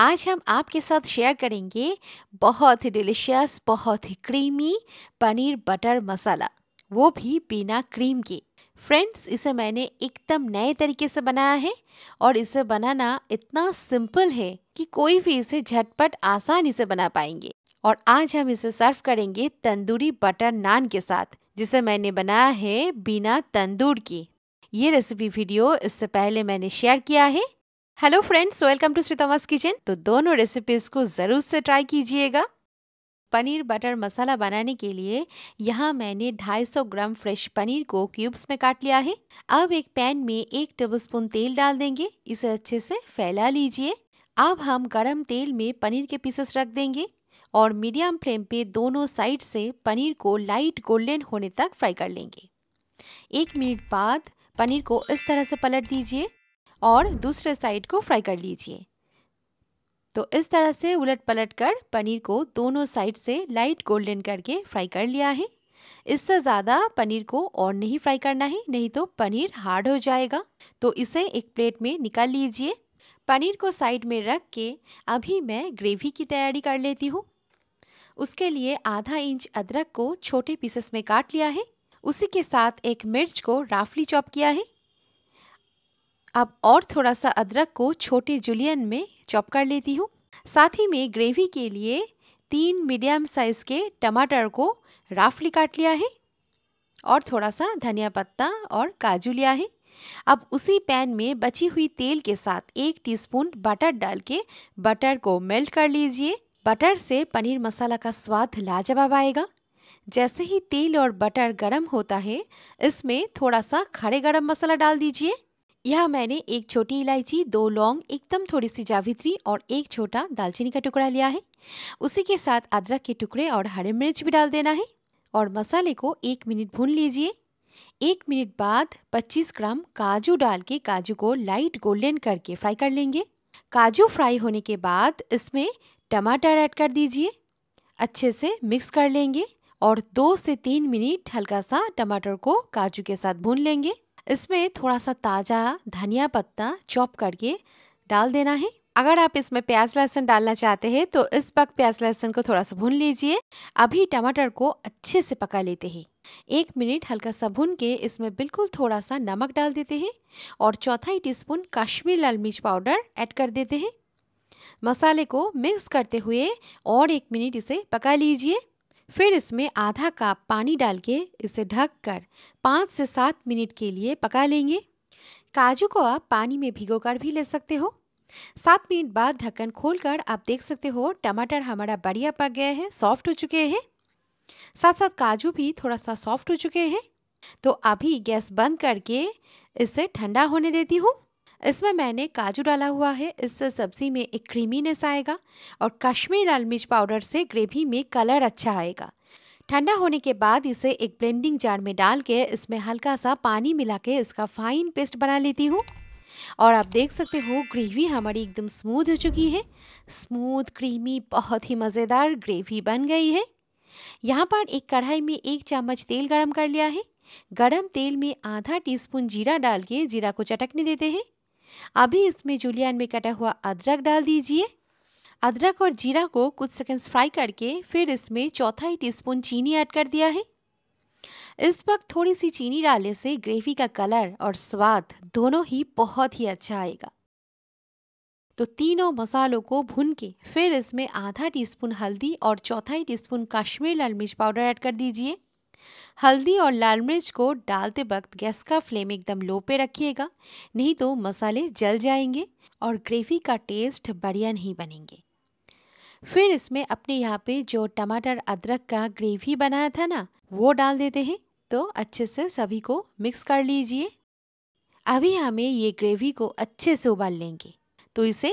आज हम आपके साथ शेयर करेंगे बहुत ही डिलिशियस बहुत ही क्रीमी पनीर बटर मसाला वो भी बिना क्रीम के फ्रेंड्स इसे मैंने एकदम नए तरीके से बनाया है और इसे बनाना इतना सिंपल है कि कोई भी इसे झटपट आसानी से बना पाएंगे और आज हम इसे सर्व करेंगे तंदूरी बटर नान के साथ जिसे मैंने बनाया है बिना तंदूर के ये रेसिपी वीडियो इससे पहले मैंने शेयर किया है हेलो फ्रेंड्स वेलकम टू श्रीतमास किचन तो दोनों रेसिपीज़ को ज़रूर से ट्राई कीजिएगा पनीर बटर मसाला बनाने के लिए यहाँ मैंने 250 ग्राम फ्रेश पनीर को क्यूब्स में काट लिया है अब एक पैन में एक टेबलस्पून तेल डाल देंगे इसे अच्छे से फैला लीजिए अब हम गरम तेल में पनीर के पीसेस रख देंगे और मीडियम फ्लेम पे दोनों साइड से पनीर को लाइट गोल्डन होने तक फ्राई कर लेंगे एक मिनट बाद पनीर को इस तरह से पलट दीजिए और दूसरे साइड को फ्राई कर लीजिए तो इस तरह से उलट पलट कर पनीर को दोनों साइड से लाइट गोल्डन करके फ्राई कर लिया है इससे ज़्यादा पनीर को और नहीं फ्राई करना है नहीं तो पनीर हार्ड हो जाएगा तो इसे एक प्लेट में निकाल लीजिए पनीर को साइड में रख के अभी मैं ग्रेवी की तैयारी कर लेती हूँ उसके लिए आधा इंच अदरक को छोटे पीसेस में काट लिया है उसी के साथ एक मिर्च को राफली चॉप किया है अब और थोड़ा सा अदरक को छोटे जुलियन में चॉप कर लेती हूँ साथ ही में ग्रेवी के लिए तीन मीडियम साइज़ के टमाटर को राफली काट लिया है और थोड़ा सा धनिया पत्ता और काजू लिया है अब उसी पैन में बची हुई तेल के साथ एक टीस्पून बटर डाल के बटर को मेल्ट कर लीजिए बटर से पनीर मसाला का स्वाद लाजवाब आएगा जैसे ही तेल और बटर गरम होता है इसमें थोड़ा सा खड़े गरम मसाला डाल दीजिए यह मैंने एक छोटी इलायची दो लौंग एकदम थोड़ी सी जावित्री और एक छोटा दालचीनी का टुकड़ा लिया है उसी के साथ अदरक के टुकड़े और हरे मिर्च भी डाल देना है और मसाले को एक मिनट भून लीजिए एक मिनट बाद 25 ग्राम काजू डाल के काजू को लाइट गोल्डन करके फ्राई कर लेंगे काजू फ्राई होने के बाद इसमें टमाटर ऐड कर दीजिए अच्छे से मिक्स कर लेंगे और दो से तीन मिनट हल्का सा टमाटर को काजू के साथ भून लेंगे इसमें थोड़ा सा ताज़ा धनिया पत्ता चॉप करके डाल देना है अगर आप इसमें प्याज लहसुन डालना चाहते हैं तो इस वक्त प्याज लहसुन को थोड़ा सा भून लीजिए अभी टमाटर को अच्छे से पका लेते हैं एक मिनट हल्का सा भून के इसमें बिल्कुल थोड़ा सा नमक डाल देते हैं और चौथाई टीस्पून कश्मीर लाल मिर्च पाउडर ऐड कर देते हैं मसाले को मिक्स करते हुए और एक मिनट इसे पका लीजिए फिर इसमें आधा कप पानी डाल के इसे ढक कर पाँच से सात मिनट के लिए पका लेंगे काजू को आप पानी में भिगोकर भी ले सकते हो सात मिनट बाद ढक्कन खोलकर आप देख सकते हो टमाटर हमारा बढ़िया पक गया है सॉफ्ट हो चुके हैं साथ साथ काजू भी थोड़ा सा सॉफ्ट हो चुके हैं तो अभी गैस बंद करके इसे ठंडा होने देती हूँ इसमें मैंने काजू डाला हुआ है इससे सब्ज़ी में एक क्रीमीनेस आएगा और कश्मीर लाल मिर्च पाउडर से ग्रेवी में कलर अच्छा आएगा ठंडा होने के बाद इसे एक ब्लेंडिंग जार में डाल के इसमें हल्का सा पानी मिला के इसका फाइन पेस्ट बना लेती हूँ और आप देख सकते हो ग्रेवी हमारी एकदम स्मूथ हो चुकी है स्मूथ क्रीमी बहुत ही मज़ेदार ग्रेवी बन गई है यहाँ पर एक कढ़ाई में एक चम्मच तेल गरम कर लिया है गरम तेल में आधा टीस्पून जीरा डाल के जीरा को चटकने देते हैं अभी इसमें जुलियन में कटा हुआ अदरक डाल दीजिए अदरक और जीरा को कुछ सेकंड्स फ्राई करके फिर इसमें चौथा ही टीस्पून चीनी ऐड कर दिया है इस वक्त थोड़ी सी चीनी डालने से ग्रेवी का कलर और स्वाद दोनों ही बहुत ही अच्छा आएगा तो तीनों मसालों को भून के फिर इसमें आधा टीस्पून हल्दी और चौथाई टीस्पून कश्मीर लाल मिर्च पाउडर ऐड कर दीजिए हल्दी और लाल मिर्च को डालते वक्त गैस का फ्लेम एकदम लो पे रखिएगा नहीं तो मसाले जल जाएंगे और ग्रेवी का टेस्ट बढ़िया नहीं बनेंगे फिर इसमें अपने यहाँ पे जो टमाटर अदरक का ग्रेवी बनाया था ना वो डाल देते हैं तो अच्छे से सभी को मिक्स कर लीजिए अभी हमें ये ग्रेवी को अच्छे से उबाल लेंगे तो इसे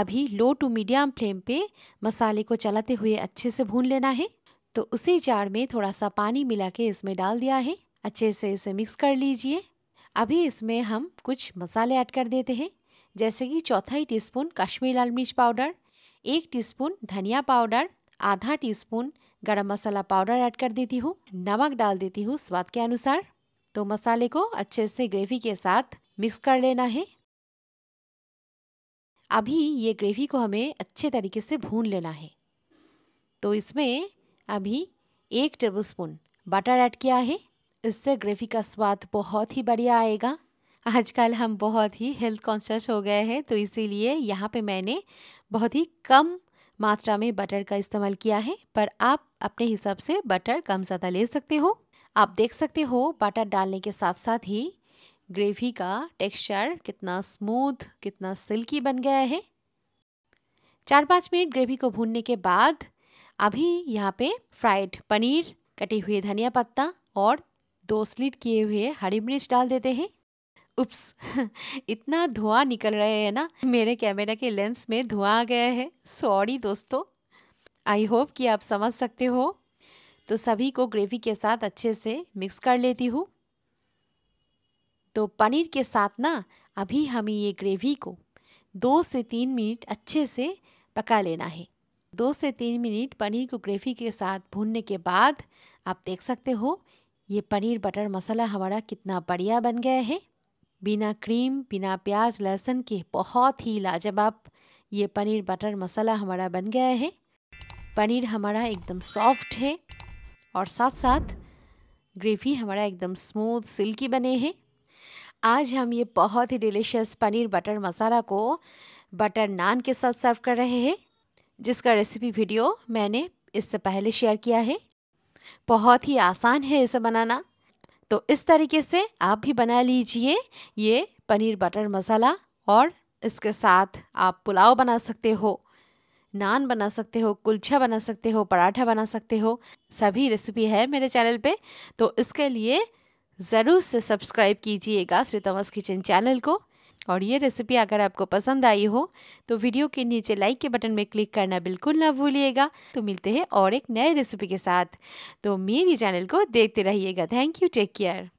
अभी लो टू मीडियम फ्लेम पे मसाले को चलाते हुए अच्छे से भून लेना है तो उसी जार में थोड़ा सा पानी मिला के इसमें डाल दिया है अच्छे से इसे मिक्स कर लीजिए अभी इसमें हम कुछ मसाले ऐड कर देते हैं जैसे कि चौथाई टीस्पून कश्मीरी लाल मिर्च पाउडर एक टीस्पून धनिया पाउडर आधा टीस्पून गरम मसाला पाउडर ऐड कर देती हूँ नमक डाल देती हूँ स्वाद के अनुसार तो मसाले को अच्छे से ग्रेवी के साथ मिक्स कर लेना है अभी ये ग्रेवी को हमें अच्छे तरीके से भून लेना है तो इसमें अभी एक टेबलस्पून बटर ऐड किया है इससे ग्रेवी का स्वाद बहुत ही बढ़िया आएगा आजकल हम बहुत ही हेल्थ कॉन्शियस हो गए हैं तो इसीलिए यहाँ पे मैंने बहुत ही कम मात्रा में बटर का इस्तेमाल किया है पर आप अपने हिसाब से बटर कम ज़्यादा ले सकते हो आप देख सकते हो बटर डालने के साथ साथ ही ग्रेवी का टेक्सचर कितना स्मूथ कितना सिल्की बन गया है चार पाँच मिनट ग्रेवी को भूनने के बाद अभी यहाँ पे फ्राइड पनीर कटे हुए धनिया पत्ता और दो स्लिट किए हुए हरी मिर्च डाल देते हैं उप्स इतना धुआं निकल रहे हैं ना मेरे कैमरा के लेंस में धुआं आ गया है सॉरी दोस्तों आई होप कि आप समझ सकते हो तो सभी को ग्रेवी के साथ अच्छे से मिक्स कर लेती हूँ तो पनीर के साथ ना अभी हमें ये ग्रेवी को दो से तीन मिनट अच्छे से पका लेना है दो से तीन मिनट पनीर को ग्रेवी के साथ भूनने के बाद आप देख सकते हो ये पनीर बटर मसाला हमारा कितना बढ़िया बन गया है बिना क्रीम बिना प्याज लहसुन के बहुत ही लाजवाब ये पनीर बटर मसाला हमारा बन गया है पनीर हमारा एकदम सॉफ्ट है और साथ साथ ग्रेवी हमारा एकदम स्मूथ सिल्की बने हैं आज हम ये बहुत ही डिलीशियस पनीर बटर मसाला को बटर नान के साथ सर्व कर रहे हैं जिसका रेसिपी वीडियो मैंने इससे पहले शेयर किया है बहुत ही आसान है इसे बनाना तो इस तरीके से आप भी बना लीजिए ये पनीर बटर मसाला और इसके साथ आप पुलाव बना सकते हो नान बना सकते हो कुलचा बना सकते हो पराठा बना सकते हो सभी रेसिपी है मेरे चैनल पे तो इसके लिए ज़रूर से सब्सक्राइब कीजिएगा श्री तमस किचन चैनल को और ये रेसिपी अगर आपको पसंद आई हो तो वीडियो के नीचे लाइक के बटन में क्लिक करना बिल्कुल ना भूलिएगा तो मिलते हैं और एक नए रेसिपी के साथ तो मेरी चैनल को देखते रहिएगा थैंक यू टेक केयर